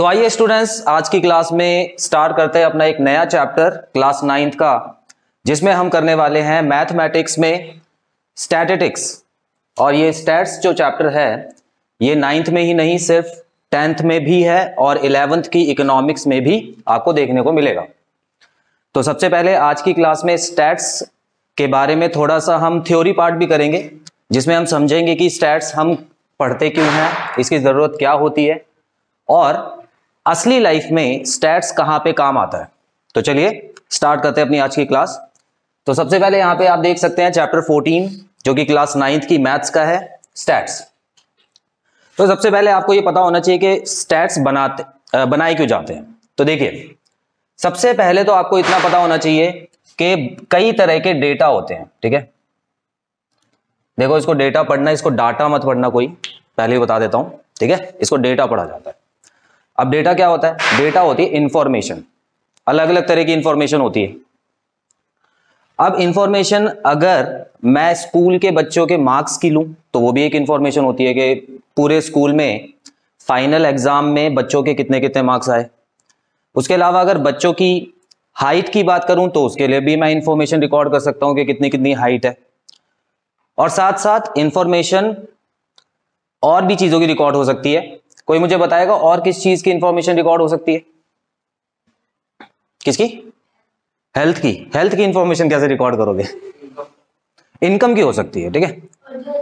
तो आइए स्टूडेंट्स आज की क्लास में स्टार्ट करते हैं अपना एक नया चैप्टर क्लास नाइन्थ का जिसमें हम करने वाले हैं मैथमेटिक्स में स्टैटिटिक्स और ये स्टैट्स जो चैप्टर है ये नाइन्थ में ही नहीं सिर्फ टेंथ में भी है और इलेवेंथ की इकोनॉमिक्स में भी आपको देखने को मिलेगा तो सबसे पहले आज की क्लास में स्टैट्स के बारे में थोड़ा सा हम थ्योरी पार्ट भी करेंगे जिसमें हम समझेंगे कि स्टैट्स हम पढ़ते क्यों हैं इसकी ज़रूरत क्या होती है और असली लाइफ में स्टैट्स कहाँ पे काम आता है तो चलिए स्टार्ट करते हैं अपनी आज की क्लास तो सबसे पहले यहाँ पे आप देख सकते हैं चैप्टर 14 जो कि क्लास नाइन्थ की मैथ्स का है स्टैट्स तो सबसे पहले आपको ये पता होना चाहिए कि स्टैट्स बनाते बनाए क्यों जाते हैं तो देखिए सबसे पहले तो आपको इतना पता होना चाहिए कि कई तरह के डेटा होते हैं ठीक है देखो इसको डेटा पढ़ना इसको डाटा मत पढ़ना कोई पहले ही बता देता हूं ठीक है इसको डेटा पढ़ा जाता है अब डेटा क्या होता है डेटा होती है इंफॉर्मेशन अलग अलग तरह की इंफॉर्मेशन होती है अब इंफॉर्मेशन अगर मैं स्कूल के बच्चों के मार्क्स की लूं तो वो भी एक इंफॉर्मेशन होती है कि पूरे स्कूल में फाइनल एग्जाम में बच्चों के कितने कितने मार्क्स आए उसके अलावा अगर बच्चों की हाइट की बात करूं तो उसके लिए भी मैं इंफॉर्मेशन रिकॉर्ड कर सकता हूं कि कितनी कितनी हाइट है और साथ साथ इंफॉर्मेशन और भी चीज़ों की रिकॉर्ड हो सकती है कोई मुझे बताएगा और किस चीज की इंफॉर्मेशन रिकॉर्ड हो सकती है किसकी हेल्थ की हेल्थ की इंफॉर्मेशन कैसे रिकॉर्ड करोगे इनकम की हो सकती है ठीक है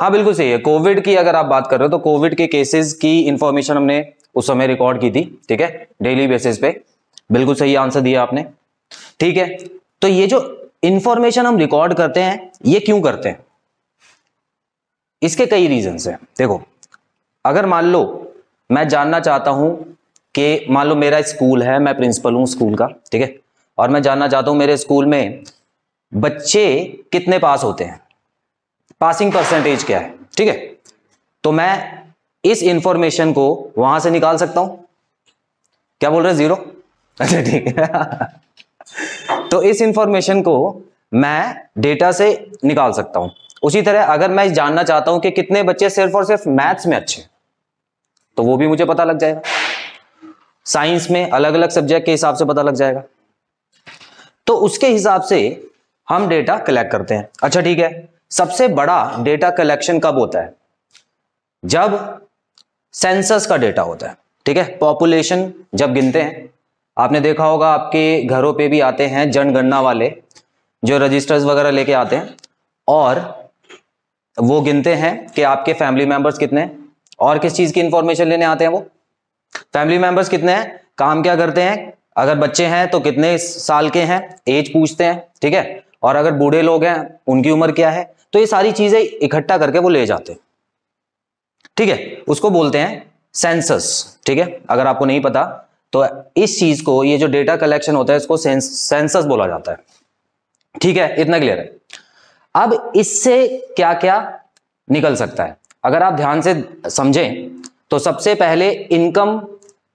हाँ बिल्कुल सही है कोविड की अगर आप बात कर रहे हो तो कोविड के केसेस की इंफॉर्मेशन हमने उस समय रिकॉर्ड की थी ठीक है डेली बेसिस पे बिल्कुल सही आंसर दिया आपने ठीक है तो ये जो इंफॉर्मेशन हम रिकॉर्ड करते हैं ये क्यों करते हैं इसके कई रीजंस हैं देखो अगर मान लो मैं जानना चाहता हूं कि मान लो मेरा स्कूल है मैं प्रिंसिपल हूं स्कूल का ठीक है और मैं जानना चाहता हूं मेरे स्कूल में बच्चे कितने पास होते हैं पासिंग परसेंटेज क्या है ठीक है तो मैं इस इंफॉर्मेशन को वहां से निकाल सकता हूं क्या बोल रहे हैं जीरो अच्छा ठीक है तो इस इंफॉर्मेशन को मैं डेटा से निकाल सकता हूं उसी तरह अगर मैं जानना चाहता हूं कि कितने बच्चे सिर्फ और सिर्फ मैथ्स में अच्छे तो वो भी मुझे पता लग जाएगा साइंस में अलग अलग सब्जेक्ट के हिसाब से पता लग जाएगा तो उसके हिसाब से हम डेटा कलेक्ट करते हैं अच्छा ठीक है सबसे बड़ा डेटा कलेक्शन कब होता है जब सेंसस का डेटा होता है ठीक है पॉपुलेशन जब गिनते हैं आपने देखा होगा आपके घरों पे भी आते हैं जनगणना वाले जो रजिस्टर्स वगैरह लेके आते हैं और वो गिनते हैं कि आपके फैमिली मेंबर्स कितने हैं और किस चीज़ की इंफॉर्मेशन लेने आते हैं वो फैमिली मेंबर्स कितने हैं काम क्या करते हैं अगर बच्चे हैं तो कितने साल के हैं एज पूछते हैं ठीक है और अगर बूढ़े लोग हैं उनकी उम्र क्या है तो ये सारी चीज़ें इकट्ठा करके वो ले जाते हैं ठीक है उसको बोलते हैं सेंसस ठीक है अगर आपको नहीं पता तो इस चीज़ को ये जो डेटा कलेक्शन होता है इसको सेंसस बोला जाता है ठीक है इतना क्लियर है अब इससे क्या क्या निकल सकता है अगर आप ध्यान से समझें तो सबसे पहले इनकम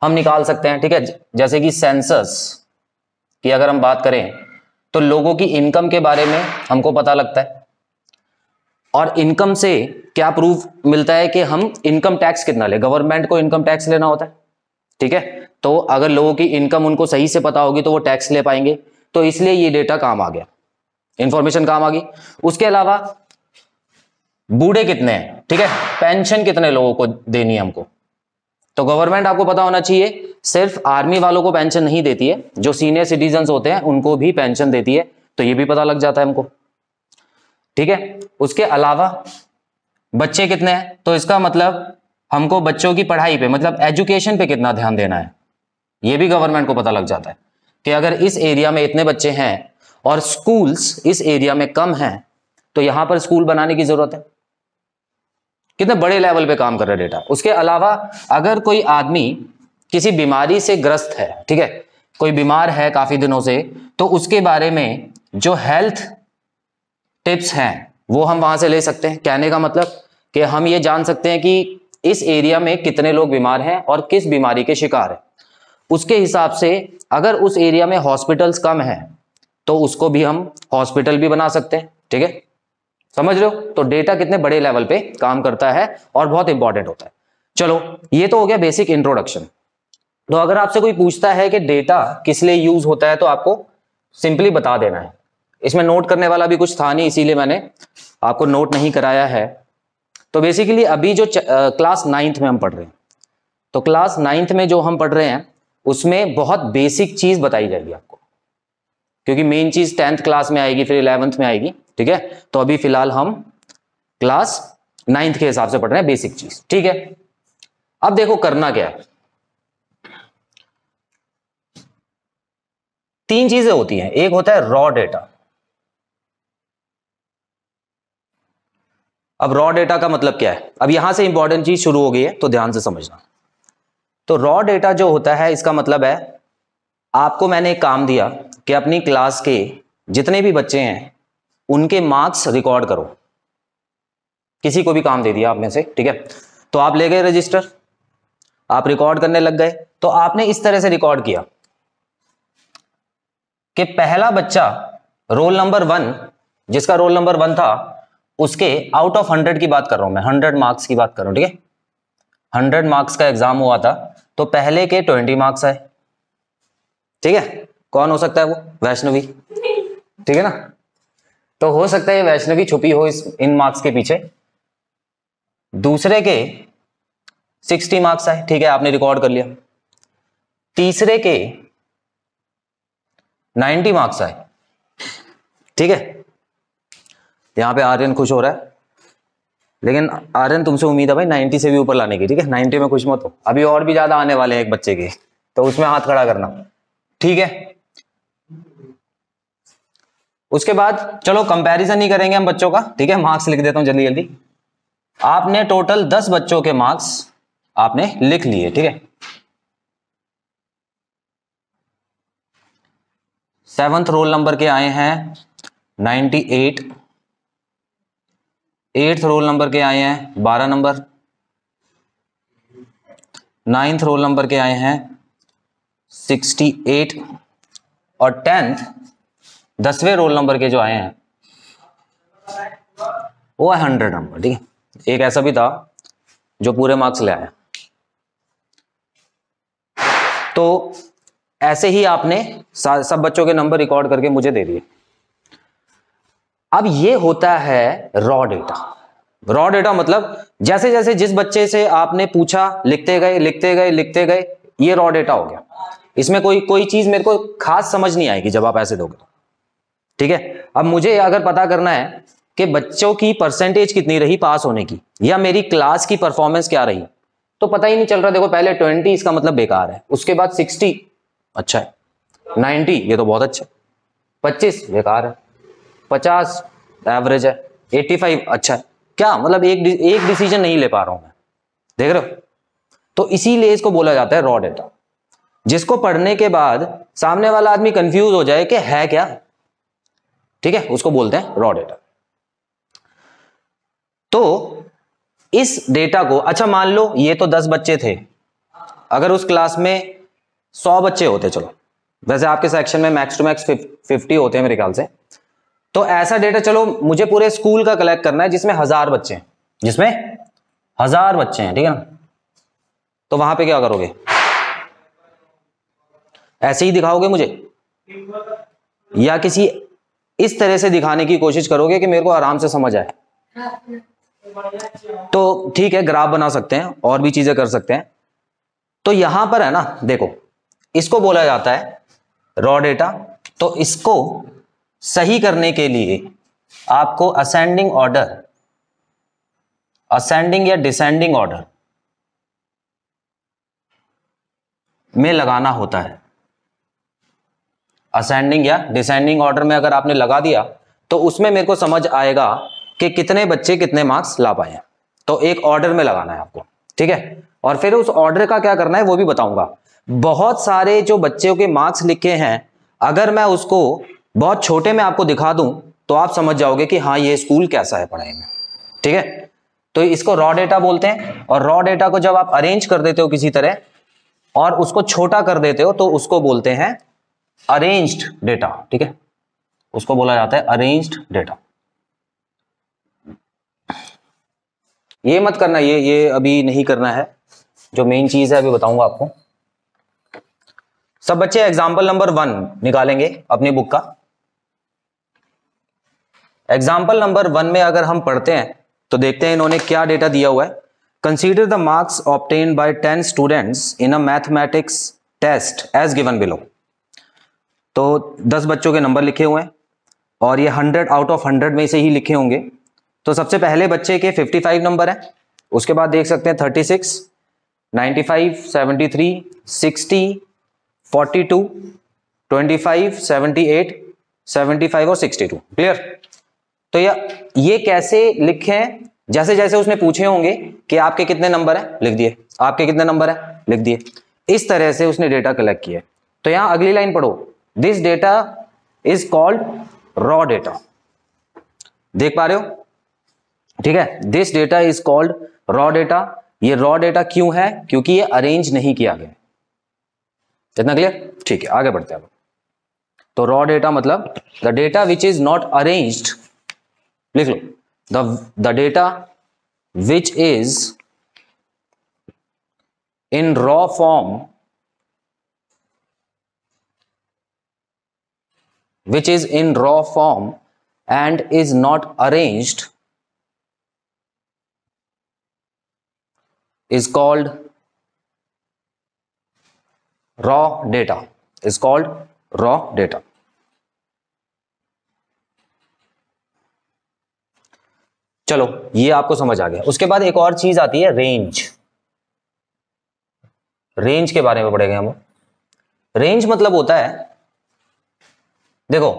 हम निकाल सकते हैं ठीक है जैसे कि सेंसस की अगर हम बात करें तो लोगों की इनकम के बारे में हमको पता लगता है और इनकम से क्या प्रूफ मिलता है कि हम इनकम टैक्स कितना ले गवर्नमेंट को इनकम टैक्स लेना होता है ठीक है तो अगर लोगों की इनकम उनको सही से पता होगी तो वो टैक्स ले पाएंगे तो इसलिए ये डेटा काम आ गया इंफॉर्मेशन काम आ गई उसके अलावा बूढ़े कितने हैं ठीक है पेंशन कितने लोगों को देनी है हमको तो गवर्नमेंट आपको पता होना चाहिए सिर्फ आर्मी वालों को पेंशन नहीं देती है जो सीनियर सिटीजन होते हैं उनको भी पेंशन देती है तो ये भी पता लग जाता है हमको ठीक है उसके अलावा बच्चे कितने हैं तो इसका मतलब हमको बच्चों की पढ़ाई पे मतलब एजुकेशन पे कितना ध्यान देना है ये भी गवर्नमेंट को पता लग जाता है कि अगर इस एरिया में इतने बच्चे हैं और स्कूल्स इस एरिया में कम हैं तो यहां पर स्कूल बनाने की जरूरत है कितने बड़े लेवल पे काम कर रहा है डेटा उसके अलावा अगर कोई आदमी किसी बीमारी से ग्रस्त है ठीक है कोई बीमार है काफी दिनों से तो उसके बारे में जो हेल्थ टिप्स हैं वो हम वहां से ले सकते हैं कहने का मतलब कि हम ये जान सकते हैं कि इस एरिया में कितने लोग बीमार हैं और किस बीमारी के शिकार हैं उसके हिसाब से अगर उस एरिया में हॉस्पिटल्स कम हैं तो उसको भी हम हॉस्पिटल भी बना सकते हैं ठीक है समझ रहे हो तो डेटा कितने बड़े लेवल पे काम करता है और बहुत इंपॉर्टेंट होता है चलो ये तो हो गया बेसिक इंट्रोडक्शन तो अगर आपसे कोई पूछता है कि डेटा किस लिए यूज होता है तो आपको सिंपली बता देना है इसमें नोट करने वाला भी कुछ था नहीं इसीलिए मैंने आपको नोट नहीं कराया है तो बेसिकली अभी जो क्लास नाइन्थ में हम पढ़ रहे हैं तो क्लास नाइन्थ में जो हम पढ़ रहे हैं उसमें बहुत बेसिक चीज बताई जाएगी आपको क्योंकि मेन चीज टेंथ क्लास में आएगी फिर इलेवंथ में आएगी ठीक है तो अभी फिलहाल हम क्लास नाइन्थ के हिसाब से पढ़ रहे हैं बेसिक चीज ठीक है अब देखो करना क्या है तीन चीजें होती हैं एक होता है रॉ डेटा अब रॉ डेटा का मतलब क्या है अब यहां से इंपॉर्टेंट चीज शुरू हो गई है तो ध्यान से समझना तो रॉ डेटा जो होता है इसका मतलब है आपको मैंने एक काम दिया कि अपनी क्लास के जितने भी बच्चे हैं उनके मार्क्स रिकॉर्ड करो किसी को भी काम दे दिया आप में से ठीक है तो आप ले गए रजिस्टर आप रिकॉर्ड करने लग गए तो आपने इस तरह से रिकॉर्ड किया कि पहला बच्चा रोल नंबर वन जिसका रोल नंबर वन था उसके आउट ऑफ हंड्रेड की बात कर रहा हूं मैं हंड्रेड मार्क्स की बात कर रहा हूं ठीक है हंड्रेड मार्क्स का एग्जाम हुआ था तो पहले के ट्वेंटी मार्क्स आए ठीक है कौन हो सकता है वो वैष्णवी ठीक है ना तो हो सकता है वैष्णवी छुपी हो इस इन मार्क्स के पीछे दूसरे के 60 मार्क्स आए ठीक है आपने रिकॉर्ड कर लिया तीसरे के 90 मार्क्स आए ठीक है यहां पे आर्यन खुश हो रहा है लेकिन आर्यन तुमसे उम्मीद है भाई 90 से भी ऊपर लाने की ठीक है 90 में खुश मत हो अभी और भी ज्यादा आने वाले हैं एक बच्चे के तो उसमें हाथ खड़ा करना ठीक है उसके बाद चलो कंपैरिजन ही करेंगे हम बच्चों का ठीक है मार्क्स लिख देता हूं जल्दी जल्दी आपने टोटल दस बच्चों के मार्क्स आपने लिख लिए ठीक है सेवंथ रोल नंबर के आए हैं 98 एट्थ रोल नंबर के आए हैं 12 नंबर नाइन्थ रोल नंबर के आए हैं 68 और टेंथ दसवें रोल नंबर के जो आए हैं वो है हंड्रेड नंबर ठीक है एक ऐसा भी था जो पूरे मार्क्स ले आया तो ऐसे ही आपने सब बच्चों के नंबर रिकॉर्ड करके मुझे दे दिए अब ये होता है रॉ डेटा रॉ डेटा मतलब जैसे जैसे जिस बच्चे से आपने पूछा लिखते गए लिखते गए लिखते गए ये रॉ डेटा हो गया इसमें कोई कोई चीज मेरे को खास समझ नहीं आएगी जब आप ऐसे दोगे तो ठीक है अब मुझे अगर पता करना है कि बच्चों की परसेंटेज कितनी रही पास होने की या मेरी क्लास की परफॉर्मेंस क्या रही तो पता ही नहीं चल रहा देखो पहले ट्वेंटी इसका मतलब बेकार है उसके बाद सिक्सटी अच्छा है नाइन्टी ये तो बहुत अच्छा है पच्चीस बेकार है पचास एवरेज है एट्टी फाइव अच्छा है क्या मतलब एक एक डिसीजन नहीं ले पा रहा हूं मैं देख रहे हो तो इसीलिए इसको बोला जाता है रॉ डेटा जिसको पढ़ने के बाद सामने वाला आदमी कंफ्यूज हो जाए कि है क्या ठीक है उसको बोलते हैं रॉ डेटा तो इस डेटा को अच्छा मान लो ये तो दस बच्चे थे अगर उस क्लास में सौ बच्चे होते चलो वैसे आपके सेक्शन में मैक्स टू मैक्स फिफ्टी होते हैं मेरे ख्याल से तो ऐसा डेटा चलो मुझे पूरे स्कूल का कलेक्ट करना है जिसमें हजार बच्चे हैं जिसमें हजार बच्चे हैं ठीक है ना तो वहां पे क्या करोगे ऐसे ही दिखाओगे मुझे या किसी इस तरह से दिखाने की कोशिश करोगे कि मेरे को आराम से समझ आए तो ठीक है ग्राफ बना सकते हैं और भी चीजें कर सकते हैं तो यहां पर है ना देखो इसको बोला जाता है रॉ डेटा तो इसको सही करने के लिए आपको असेंडिंग ऑर्डर असेंडिंग या डिसेंडिंग ऑर्डर में लगाना होता है असेंडिंग या डिसेंडिंग ऑर्डर में अगर आपने लगा दिया तो उसमें मेरे को समझ आएगा कि कितने बच्चे कितने मार्क्स ला पाए तो एक ऑर्डर में लगाना है आपको ठीक है और फिर उस ऑर्डर का क्या करना है वो भी बताऊंगा बहुत सारे जो बच्चों के मार्क्स लिखे हैं अगर मैं उसको बहुत छोटे में आपको दिखा दूं तो आप समझ जाओगे कि हाँ ये स्कूल कैसा है पढ़ाई में ठीक है तो इसको रॉ डेटा बोलते हैं और रॉ डेटा को जब आप अरेंज कर देते हो किसी तरह और उसको छोटा कर देते हो तो उसको बोलते हैं अरेंज्ड डेटा ठीक है उसको बोला जाता है अरेंज्ड डेटा ये मत करना ये ये अभी नहीं करना है जो मेन चीज है अभी बताऊंगा आपको सब बच्चे एग्जाम्पल नंबर वन निकालेंगे अपनी बुक का एग्जाम्पल नंबर वन में अगर हम पढ़ते हैं तो देखते हैं इन्होंने क्या डेटा दिया हुआ है consider the marks obtained by ten students in a mathematics test as given below तो दस बच्चों के नंबर लिखे हुए हैं और ये हंड्रेड आउट ऑफ हंड्रेड में से ही लिखे होंगे तो सबसे पहले बच्चे के फिफ्टी फाइव नंबर है उसके बाद देख सकते हैं thirty six ninety five seventy three sixty forty two twenty five seventy eight seventy five और सिक्सटी टू क्लियर तो ये ये कैसे लिखे हैं जैसे जैसे उसने पूछे होंगे कि आपके कितने नंबर है लिख दिए आपके कितने नंबर है लिख दिए इस तरह से उसने डेटा कलेक्ट किया तो यहाँ अगली लाइन पढ़ो this data is called raw data देख पा रहे हो ठीक है this data is called raw data ये रॉ डेटा क्यों है क्योंकि ये अरेंज नहीं किया गया इतना क्लियर ठीक है आगे बढ़ते हैं तो रॉ डेटा मतलब the data which is not arrange लिख लो the data which is in raw form which is in raw form and is not arrange is called raw data is called raw data चलो ये आपको समझ आ गया उसके बाद एक और चीज आती है रेंज रेंज के बारे में पढ़ेंगे हम रेंज मतलब होता है देखो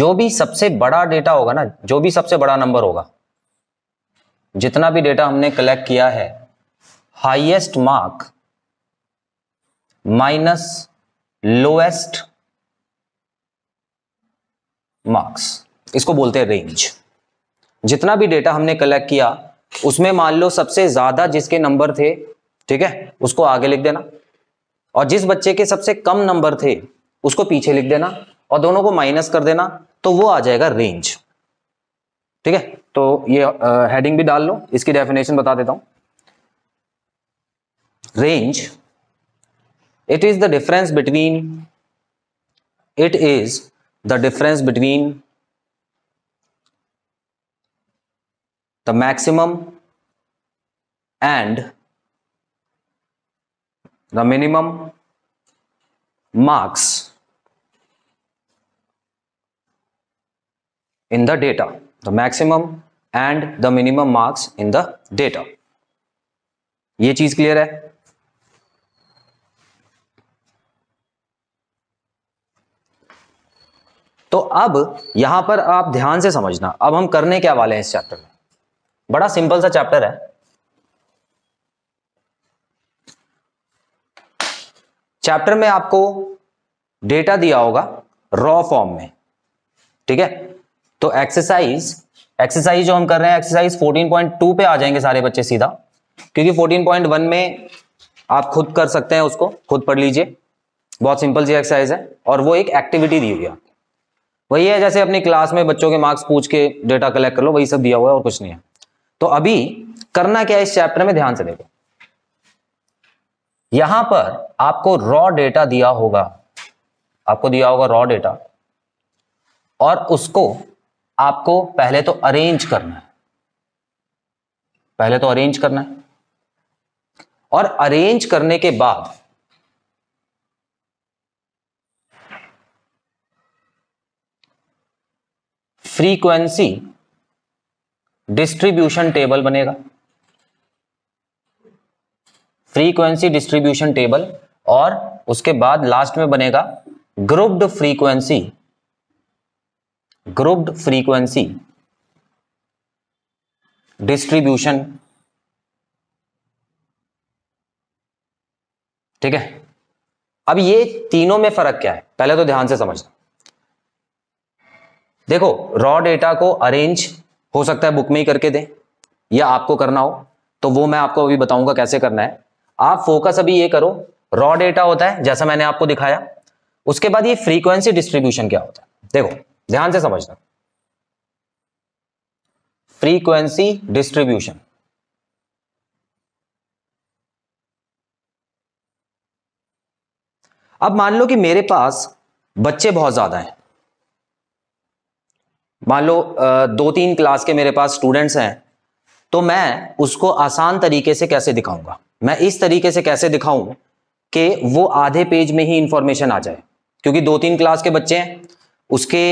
जो भी सबसे बड़ा डेटा होगा ना जो भी सबसे बड़ा नंबर होगा जितना भी डेटा हमने कलेक्ट किया है highest mark minus lowest marks इसको बोलते हैं रेंज जितना भी डेटा हमने कलेक्ट किया उसमें मान लो सबसे ज्यादा जिसके नंबर थे ठीक है उसको आगे लिख देना और जिस बच्चे के सबसे कम नंबर थे उसको पीछे लिख देना और दोनों को माइनस कर देना तो वो आ जाएगा रेंज ठीक है तो ये हेडिंग भी डाल लो इसकी डेफिनेशन बता देता हूं range it is the difference between it is the difference between the maximum and the minimum marks in the data, the maximum and the minimum marks in the data. ये चीज clear है तो अब यहां पर आप ध्यान से समझना अब हम करने क्या वाले हैं इस चैप्टर में बड़ा सिंपल सा चैप्टर है चैप्टर में आपको डेटा दिया होगा रॉ फॉर्म में ठीक है तो एक्सरसाइज एक्सरसाइज जो हम कर रहे हैं एक्सरसाइज 14.2 पे आ जाएंगे सारे बच्चे सीधा क्योंकि 14.1 में आप खुद कर सकते हैं उसको खुद पढ़ लीजिए बहुत सिंपल सी एक्सरसाइज है और वो एक एक्टिविटी दी हुई है वही है जैसे अपनी क्लास में बच्चों के मार्क्स पूछ के डेटा कलेक्ट कर लो वही सब दिया हुआ है और कुछ नहीं है तो अभी करना क्या है इस चैप्टर में ध्यान से देखो यहां पर आपको रॉ डेटा दिया होगा आपको दिया होगा रॉ डेटा और उसको आपको पहले तो अरेंज करना है पहले तो अरेंज करना है और अरेंज करने के बाद फ्रीक्वेंसी डिस्ट्रीब्यूशन टेबल बनेगा फ्रीक्वेंसी डिस्ट्रीब्यूशन टेबल और उसके बाद लास्ट में बनेगा grouped frequency grouped frequency distribution ठीक है अब ये तीनों में फर्क क्या है पहले तो ध्यान से समझना देखो रॉ डेटा को अरेंज हो सकता है बुक में ही करके दें या आपको करना हो तो वो मैं आपको अभी बताऊंगा कैसे करना है आप फोकस अभी ये करो रॉ डेटा होता है जैसा मैंने आपको दिखाया उसके बाद ये फ्रीक्वेंसी डिस्ट्रीब्यूशन क्या होता है देखो ध्यान से समझना फ्रीक्वेंसी डिस्ट्रीब्यूशन अब मान लो कि मेरे पास बच्चे बहुत ज्यादा हैं मान लो दो तीन क्लास के मेरे पास स्टूडेंट्स हैं तो मैं उसको आसान तरीके से कैसे दिखाऊंगा मैं इस तरीके से कैसे दिखाऊं कि वो आधे पेज में ही इंफॉर्मेशन आ जाए क्योंकि दो तीन क्लास के बच्चे हैं उसके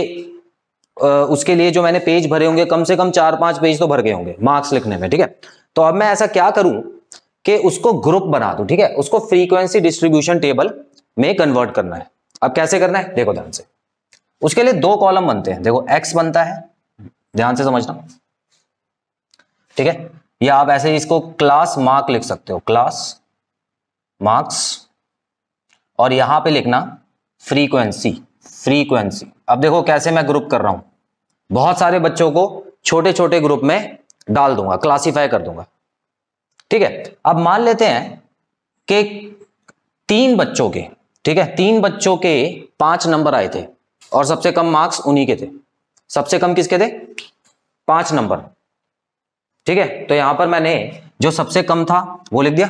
उसके लिए जो मैंने पेज भरे होंगे कम से कम चार पांच पेज तो भर गए होंगे मार्क्स लिखने में ठीक है तो अब मैं ऐसा क्या करूं कि उसको ग्रुप बना दूं ठीक है उसको फ्रीक्वेंसी डिस्ट्रीब्यूशन टेबल में कन्वर्ट करना है अब कैसे करना है देखो ध्यान से उसके लिए दो कॉलम बनते हैं देखो एक्स बनता है ध्यान से समझना ठीक है या आप ऐसे इसको क्लास मार्क लिख सकते हो क्लास मार्क्स और यहां पे लिखना फ्रीक्वेंसी फ्रीक्वेंसी अब देखो कैसे मैं ग्रुप कर रहा हूं बहुत सारे बच्चों को छोटे छोटे ग्रुप में डाल दूंगा क्लासीफाई कर दूंगा ठीक है अब मान लेते हैं कि तीन बच्चों के ठीक है तीन बच्चों के पांच नंबर आए थे और सबसे कम मार्क्स उन्हीं के थे सबसे कम किसके थे पांच नंबर ठीक है तो यहां पर मैंने जो सबसे कम था वो लिख दिया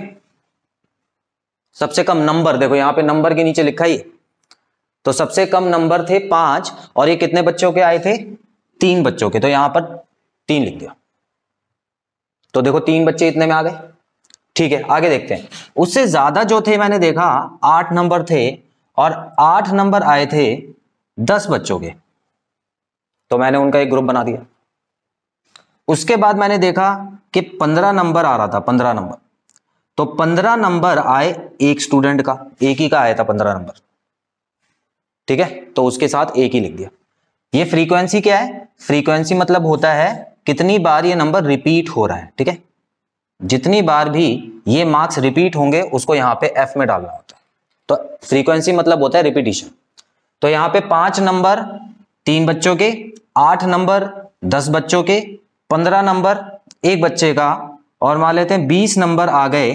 सबसे कम नंबर देखो यहां पे नंबर के नीचे लिखा ही तो सबसे कम नंबर थे पांच और ये कितने बच्चों के आए थे तीन बच्चों के तो यहां पर तीन लिख दिया तो देखो तीन बच्चे इतने में आ गए ठीक है आगे देखते हैं उससे ज्यादा जो थे मैंने देखा आठ नंबर थे और आठ नंबर आए थे दस बच्चों के तो मैंने उनका एक ग्रुप बना दिया उसके बाद मैंने देखा कि पंद्रह नंबर आ रहा था पंद्रह नंबर तो पंद्रह नंबर आए एक स्टूडेंट का एक ही का आया था पंद्रह नंबर ठीक है तो उसके साथ एक ही लिख दिया ये फ्रीक्वेंसी क्या है फ्रीक्वेंसी मतलब होता है कितनी बार ये नंबर रिपीट हो रहा है ठीक है जितनी बार भी ये मार्क्स रिपीट होंगे उसको यहां पे एफ में डालना होता है तो फ्रीक्वेंसी मतलब होता है रिपीटिशन तो यहां पे पांच नंबर तीन बच्चों के आठ नंबर दस बच्चों के पंद्रह नंबर एक बच्चे का और मान लेते हैं बीस नंबर आ गए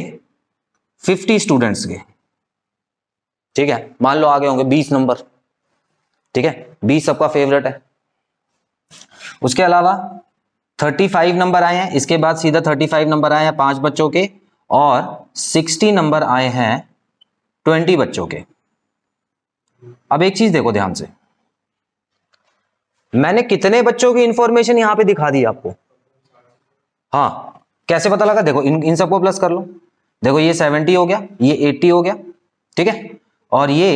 फिफ्टी स्टूडेंट्स के ठीक है मान लो आगे होंगे बीस नंबर ठीक है बी सबका फेवरेट है उसके अलावा 35 नंबर आए हैं इसके बाद सीधा 35 नंबर आए हैं पांच बच्चों के और 60 नंबर आए हैं 20 बच्चों के अब एक चीज देखो ध्यान से मैंने कितने बच्चों की इंफॉर्मेशन यहां पे दिखा दी आपको हाँ कैसे पता लगा देखो इन इन सबको प्लस कर लो देखो ये 70 हो गया ये 80 हो गया ठीक है और ये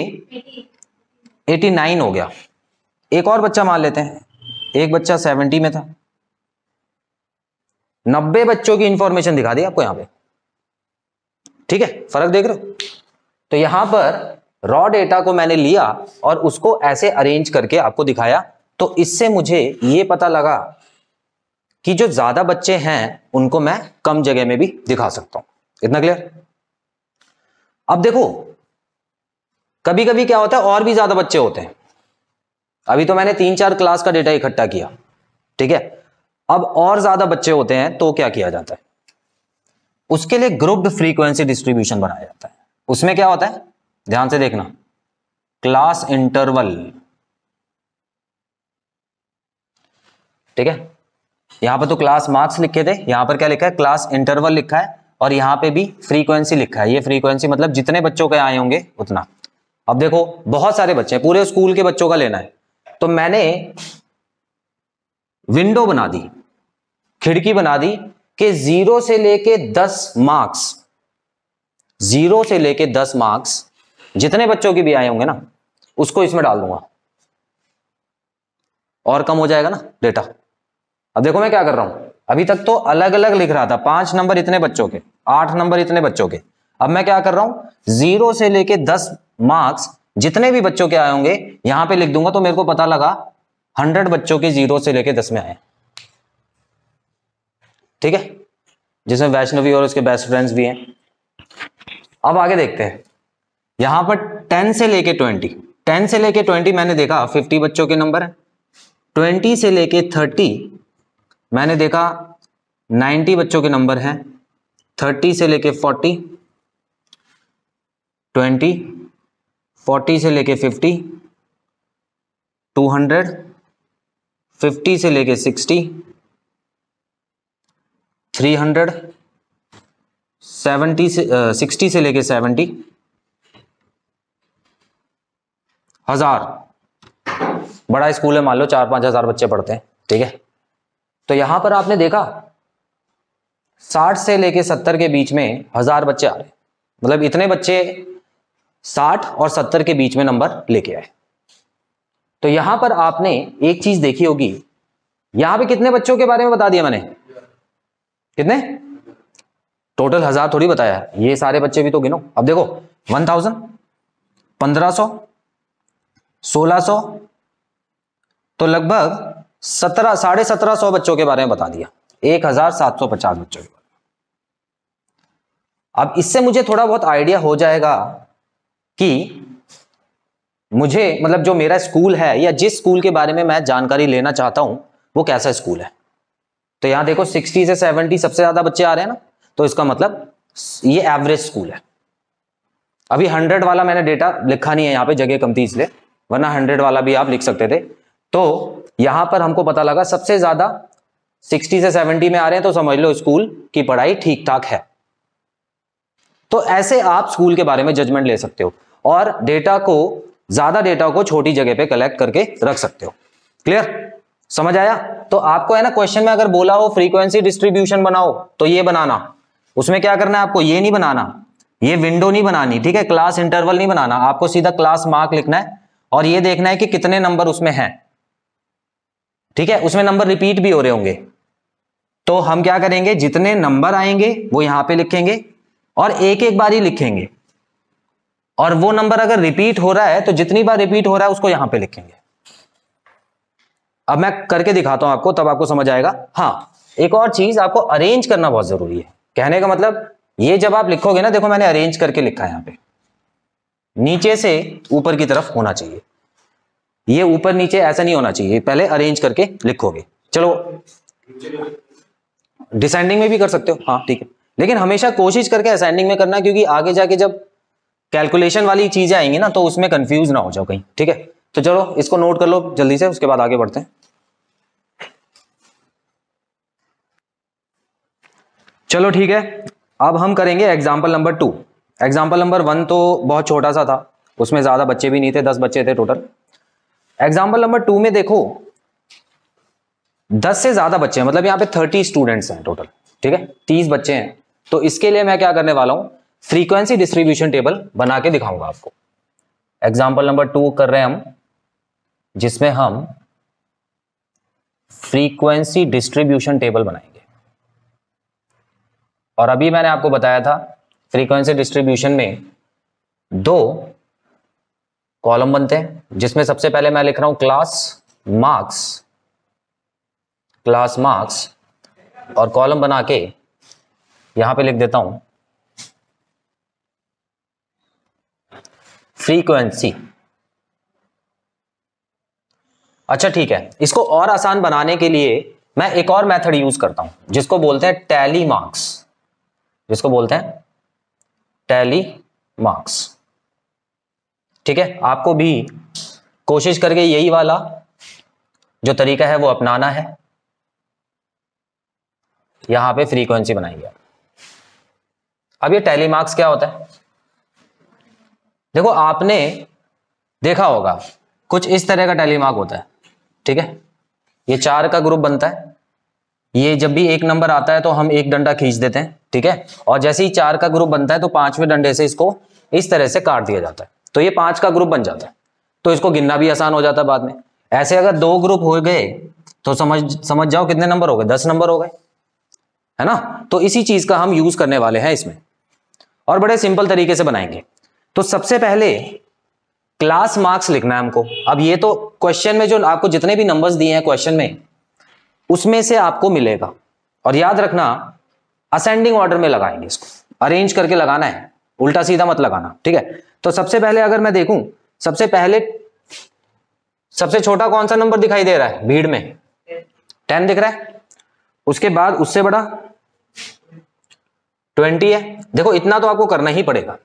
एटी नाइन हो गया एक और बच्चा मान लेते हैं एक बच्चा सेवेंटी में था नब्बे बच्चों की इंफॉर्मेशन दिखा दी आपको यहां पे ठीक है फर्क देख रहे हो तो यहां पर रॉ डेटा को मैंने लिया और उसको ऐसे अरेंज करके आपको दिखाया तो इससे मुझे ये पता लगा कि जो ज्यादा बच्चे हैं उनको मैं कम जगह में भी दिखा सकता हूं इतना क्लियर अब देखो कभी कभी क्या होता है और भी ज्यादा बच्चे होते हैं अभी तो मैंने तीन चार क्लास का डेटा इकट्ठा किया ठीक है अब और ज्यादा बच्चे होते हैं तो क्या किया जाता है उसके लिए ग्रुप्ड फ्रीक्वेंसी डिस्ट्रीब्यूशन बनाया जाता है उसमें क्या होता है ध्यान से देखना क्लास इंटरवल ठीक है यहां पर तो क्लास मार्क्स लिखे थे यहां पर क्या लिखा है क्लास इंटरवल लिखा है और यहां पे भी फ्रीक्वेंसी लिखा है ये फ्रीक्वेंसी मतलब जितने बच्चों के आए होंगे उतना अब देखो बहुत सारे बच्चे हैं पूरे स्कूल के बच्चों का लेना है तो मैंने विंडो बना दी खिड़की बना दी कि जीरो से लेके दस मार्क्स जीरो से लेके दस मार्क्स जितने बच्चों की भी आए होंगे ना उसको इसमें डाल दूंगा और कम हो जाएगा ना डेटा अब देखो मैं क्या कर रहा हूं अभी तक तो अलग अलग लिख रहा था पांच नंबर इतने बच्चों के आठ नंबर इतने बच्चों के अब मैं क्या कर रहा हूं जीरो से लेके दस मार्क्स जितने भी बच्चों के आए होंगे यहां पे लिख दूंगा तो मेरे को पता लगा हंड्रेड बच्चों के जीरो से लेके दस में आए ठीक है जिसमें वैष्णवी और उसके बेस्ट फ्रेंड्स भी हैं अब आगे देखते हैं यहां पर टेन से लेके ट्वेंटी टेन से लेके ट्वेंटी मैंने देखा फिफ्टी बच्चों के नंबर है ट्वेंटी से लेके थर्टी मैंने देखा नाइन्टी बच्चों के नंबर हैं थर्टी से लेके फोर्टी ट्वेंटी फोर्टी से लेके फिफ्टी टू हंड्रेड फिफ्टी से लेके सिक्सटी थ्री हंड्रेड सेवेंटी से सिक्सटी से लेके सेवेंटी हजार बड़ा स्कूल है मान लो चार पांच हजार बच्चे पढ़ते हैं ठीक है तो यहां पर आपने देखा साठ से लेके सत्तर के बीच में हजार बच्चे आ रहे मतलब इतने बच्चे साठ और सत्तर के बीच में नंबर लेके आए तो यहां पर आपने एक चीज देखी होगी यहां पे कितने बच्चों के बारे में बता दिया मैंने कितने टोटल हजार थोड़ी बताया ये सारे बच्चे भी तो गिनो अब देखो वन थाउजेंड पंद्रह सौ सोलह सौ तो लगभग सत्रह साढ़े सत्रह सौ बच्चों के बारे में बता दिया एक हजार सात सौ पचास बच्चों के बारे में अब इससे मुझे थोड़ा बहुत आइडिया हो जाएगा कि मुझे मतलब जो मेरा स्कूल है या जिस स्कूल के बारे में मैं जानकारी लेना चाहता हूं वो कैसा स्कूल है तो यहां देखो 60 से 70 सबसे ज्यादा बच्चे आ रहे हैं ना तो इसका मतलब ये एवरेज स्कूल है अभी 100 वाला मैंने डेटा लिखा नहीं है यहां पे जगह कम थी इसलिए वरना हंड्रेड वाला भी आप लिख सकते थे तो यहां पर हमको पता लगा सबसे ज्यादा सिक्सटी से सेवेंटी में आ रहे हैं तो समझ लो स्कूल की पढ़ाई ठीक ठाक है तो ऐसे आप स्कूल के बारे में जजमेंट ले सकते हो और डेटा को ज्यादा डेटा को छोटी जगह पे कलेक्ट करके रख सकते हो क्लियर समझ आया तो आपको है ना क्वेश्चन में अगर बोला हो फ्रीक्वेंसी डिस्ट्रीब्यूशन बनाओ तो ये बनाना उसमें क्या करना है आपको ये नहीं बनाना ये विंडो नहीं बनानी ठीक है क्लास इंटरवल नहीं बनाना आपको सीधा क्लास मार्क लिखना है और ये देखना है कि कितने नंबर उसमें है ठीक है उसमें नंबर रिपीट भी हो रहे होंगे तो हम क्या करेंगे जितने नंबर आएंगे वो यहां पे लिखेंगे और एक एक बार ही लिखेंगे और वो नंबर अगर रिपीट हो रहा है तो जितनी बार रिपीट हो रहा है उसको यहां पे लिखेंगे अब मैं करके दिखाता हूं आपको तब आपको समझ आएगा हाँ एक और चीज आपको अरेंज करना बहुत जरूरी है कहने का मतलब ये जब आप लिखोगे ना देखो मैंने अरेंज करके लिखा है यहां पे नीचे से ऊपर की तरफ होना चाहिए ये ऊपर नीचे ऐसा नहीं होना चाहिए पहले अरेंज करके लिखोगे चलो डिसेंडिंग में भी कर सकते हो हाँ ठीक है लेकिन हमेशा कोशिश करके असेंडिंग में करना क्योंकि आगे जाके जब कैलकुलेशन वाली चीजें आएंगी ना तो उसमें कंफ्यूज ना हो जाओ कहीं ठीक है तो चलो इसको नोट कर लो जल्दी से उसके बाद आगे बढ़ते हैं चलो ठीक है अब हम करेंगे example number two example number one तो बहुत छोटा सा था उसमें ज़्यादा बच्चे भी नहीं थे दस बच्चे थे टोटल एग्जाम्पल नंबर टू में देखो दस से ज़्यादा बच्चे हैं मतलब यहाँ पे थर्टी स्टूडेंट्स हैं टोटल ठीक है तीस बच्चे हैं तो इसके लिए मैं क्या करने वाला हूँ फ्रीक्वेंसी डिस्ट्रीब्यूशन टेबल बना के दिखाऊंगा आपको एग्जाम्पल नंबर टू कर रहे हैं हम जिसमें हम फ्रीक्वेंसी डिस्ट्रीब्यूशन टेबल बनाएंगे और अभी मैंने आपको बताया था फ्रीक्वेंसी डिस्ट्रीब्यूशन में दो कॉलम बनते हैं जिसमें सबसे पहले मैं लिख रहा हूं क्लास मार्क्स क्लास मार्क्स और कॉलम बना के यहां पे लिख देता हूं फ्रीक्वेंसी अच्छा ठीक है इसको और आसान बनाने के लिए मैं एक और मेथड यूज करता हूं जिसको बोलते हैं टैली मार्क्स जिसको बोलते हैं टैली मार्क्स ठीक है आपको भी कोशिश करके यही वाला जो तरीका है वो अपनाना है यहां पे फ्रीक्वेंसी बनाएंगे अब ये टैली मार्क्स क्या होता है देखो आपने देखा होगा कुछ इस तरह का टेलीमार्क होता है ठीक है ये चार का ग्रुप बनता है ये जब भी एक नंबर आता है तो हम एक डंडा खींच देते हैं ठीक है और जैसे ही चार का ग्रुप बनता है तो पांचवें डंडे से इसको इस तरह से काट दिया जाता है तो ये पांच का ग्रुप बन जाता है तो इसको गिनना भी आसान हो जाता है बाद में ऐसे अगर दो ग्रुप हो गए तो समझ समझ जाओ कितने नंबर हो गए दस नंबर हो गए है ना तो इसी चीज का हम यूज करने वाले हैं इसमें और बड़े सिंपल तरीके से बनाएंगे तो सबसे पहले क्लास मार्क्स लिखना है हमको अब ये तो क्वेश्चन में जो आपको जितने भी नंबर्स दिए हैं क्वेश्चन में उसमें से आपको मिलेगा और याद रखना असेंडिंग ऑर्डर में लगाएंगे इसको अरेंज करके लगाना है उल्टा सीधा मत लगाना ठीक है तो सबसे पहले अगर मैं देखूं सबसे पहले सबसे छोटा कौन सा नंबर दिखाई दे रहा है भीड़ में टेन दिख रहा है उसके बाद उससे बड़ा ट्वेंटी है देखो इतना तो आपको करना ही पड़ेगा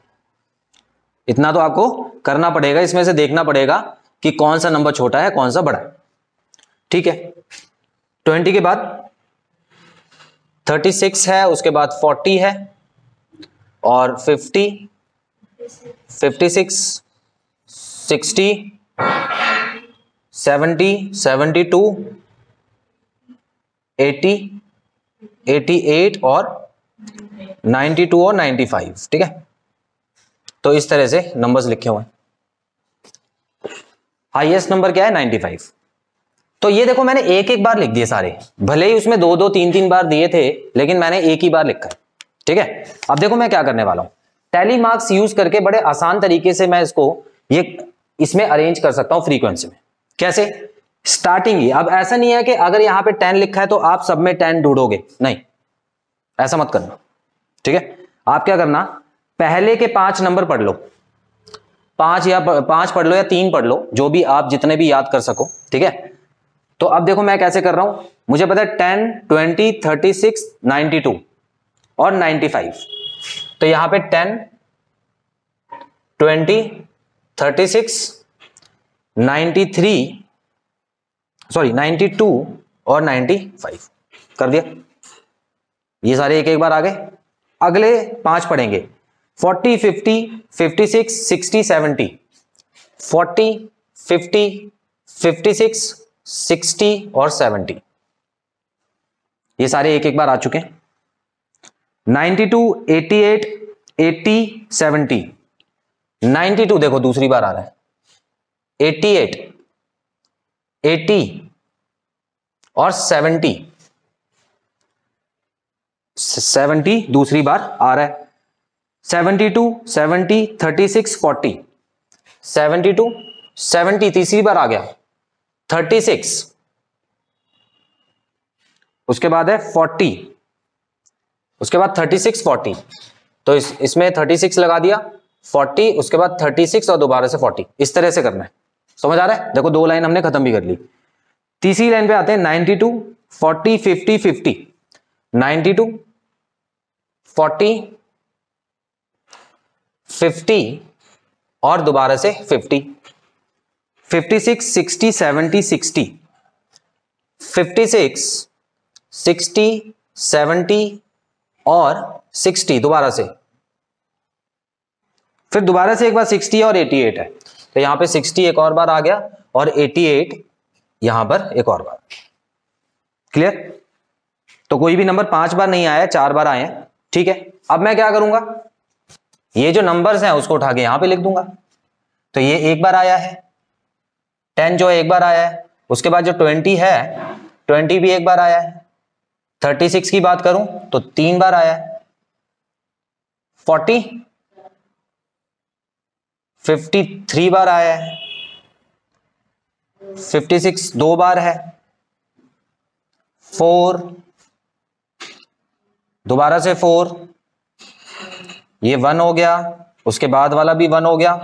इतना तो आपको करना पड़ेगा इसमें से देखना पड़ेगा कि कौन सा नंबर छोटा है कौन सा बड़ा है ठीक है ट्वेंटी के बाद थर्टी सिक्स है उसके बाद फोर्टी है और fifty fifty six sixty seventy seventy two eighty eighty eight और नाइन्टी टू और नाइन्टी फाइव ठीक है तो इस तरह से नंबर्स लिखे हुए हाईएस्ट नंबर क्या है 95 तो ये देखो मैंने एक एक बार लिख दिए सारे भले ही उसमें दो दो तीन तीन बार दिए थे लेकिन मैंने एक ही बार लिखा ठीक है अब देखो मैं क्या करने वाला हूं टैली मार्क्स यूज करके बड़े आसान तरीके से मैं इसको ये इसमें अरेंज कर सकता हूं फ्रीक्वेंसी में कैसे स्टार्टिंग ही अब ऐसा नहीं है कि अगर यहां पे टेन लिखा है तो आप सब में टेन ढूंढोगे नहीं ऐसा मत करना ठीक है आप क्या करना पहले के पांच नंबर पढ़ लो पांच या पांच पढ़ लो या तीन पढ़ लो जो भी आप जितने भी याद कर सको ठीक है तो अब देखो मैं कैसे कर रहा हूं मुझे पता है ten twenty thirty six ninety two और नाइनटी फाइव तो यहां पे ten twenty thirty six ninety three sorry ninety two और नाइन्टी फाइव कर दिया ये सारे एक एक बार आ गए अगले पांच पढ़ेंगे forty fifty fifty six sixty seventy forty fifty fifty six sixty और सेवेंटी ये सारे एक एक बार आ चुके ninety ninety two eighty eight eighty seventy ninety two देखो दूसरी बार आ रहा है एटी एट एटी और सेवेंटी सेवेंटी दूसरी बार आ रहा है seventy two seventy thirty six forty seventy two seventy तीसरी बार आ गया थर्टी सिक्स उसके बाद है फोर्टी उसके बाद थर्टी सिक्स फोर्टी तो इस इसमें थर्टी सिक्स लगा दिया फोर्टी उसके बाद थर्टी सिक्स और दोबारा से फोर्टी इस तरह से करना है समझ आ रहा है देखो दो लाइन हमने खत्म भी कर ली तीसरी लाइन पे आते हैं ninety two forty fifty fifty ninety two forty fifty और दोबारा से fifty fifty six sixty seventy sixty fifty six sixty seventy और सिक्सटी दोबारा से फिर दोबारा से एक बार सिक्सटी और एटी एट है तो यहां पे सिक्सटी एक और बार आ गया और एटी एट यहां पर एक और बार क्लियर तो कोई भी नंबर पांच बार नहीं आया चार बार आए हैं ठीक है अब मैं क्या करूंगा ये जो नंबर्स हैं उसको उठा के यहां पे लिख दूंगा तो ये एक बार आया है टेन जो है एक बार आया है उसके बाद जो ट्वेंटी है ट्वेंटी भी एक बार आया है थर्टी सिक्स की बात करूं तो तीन बार आया है फोर्टी फिफ्टी थ्री बार आया है फिफ्टी सिक्स दो बार है फोर दोबारा से फोर ये वन हो गया उसके बाद वाला भी वन हो गया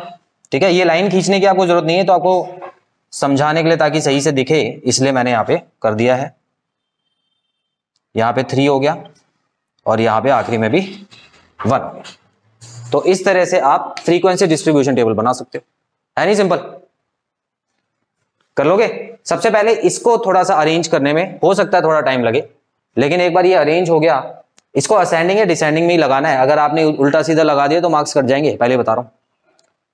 ठीक है ये लाइन खींचने की आपको जरूरत नहीं है तो आपको समझाने के लिए ताकि सही से दिखे इसलिए मैंने यहां पे कर दिया है यहां पे थ्री हो गया और यहाँ पे आखिरी में भी वन हो गया तो इस तरह से आप फ्रीक्वेंसी डिस्ट्रीब्यूशन टेबल बना सकते हो है नहीं सिंपल कर लोगे सबसे पहले इसको थोड़ा सा अरेंज करने में हो सकता है थोड़ा टाइम लगे लेकिन एक बार ये अरेंज हो गया इसको असेंडिंग या डिसेंडिंग में ही लगाना है अगर आपने उल्टा सीधा लगा दिया तो मार्क्स कट जाएंगे पहले बता रहा हूँ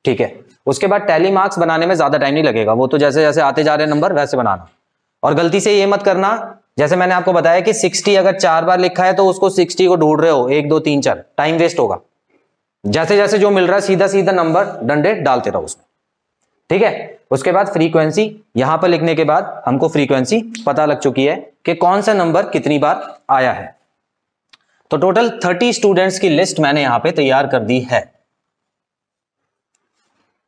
ठीक है उसके बाद टैली मार्क्स बनाने में ज़्यादा टाइम नहीं लगेगा वो तो जैसे जैसे आते जा रहे नंबर वैसे बनाना और गलती से ये मत करना जैसे मैंने आपको बताया कि 60 अगर चार बार लिखा है तो उसको 60 को ढूंढ रहे हो एक दो तीन चार टाइम वेस्ट होगा जैसे जैसे जो मिल रहा है सीधा सीधा नंबर डंडे डालते रहो उसमें ठीक है उसके बाद फ्रीक्वेंसी यहां पर लिखने के बाद हमको फ्रीक्वेंसी पता लग चुकी है कि कौन सा नंबर कितनी बार आया है तो टोटल थर्टी स्टूडेंट्स की लिस्ट मैंने यहां पे तैयार कर दी है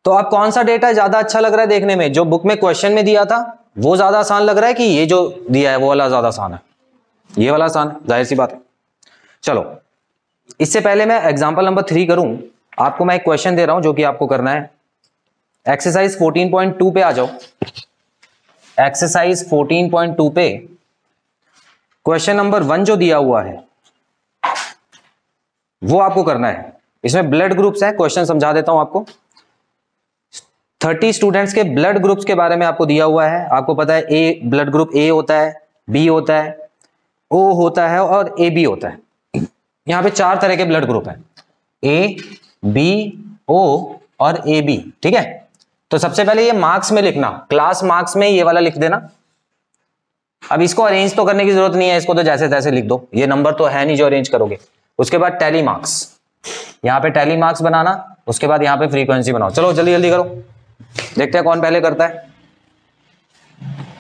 तो आप कौन सा डेटा ज्यादा अच्छा लग रहा है देखने में जो बुक में क्वेश्चन में दिया था वो ज्यादा आसान लग रहा है कि ये जो दिया है वो वाला ज्यादा आसान है ये वाला आसान जाहिर सी बात है चलो इससे पहले मैं एग्जाम्पल नंबर थ्री करूं आपको मैं एक क्वेश्चन दे रहा हूं जो कि आपको करना है एक्सरसाइज 14.2 पे आ जाओ एक्सरसाइज 14.2 पे क्वेश्चन नंबर वन जो दिया हुआ है वो आपको करना है इसमें ब्लड ग्रुप्स है क्वेश्चन समझा देता हूं आपको थर्टी स्टूडेंट्स के ब्लड ग्रुप्स के बारे में आपको दिया हुआ है आपको पता है ए ब्लड ग्रुप ए होता है बी होता है ओ होता है और ए बी होता है यहाँ पे चार तरह के ब्लड ग्रुप है ए बी ओ और ए बी ठीक है तो सबसे पहले ये मार्क्स में लिखना क्लास मार्क्स में ये वाला लिख देना अब इसको अरेंज तो करने की जरूरत नहीं है इसको तो जैसे तैसे लिख दो ये नंबर तो है नहीं जो अरेंज करोगे उसके बाद टैली मार्क्स यहाँ पे टैली मार्क्स बनाना उसके बाद यहाँ पे फ्रीक्वेंसी बनाओ चलो जल्दी जल्दी करो देखते हैं कौन पहले करता है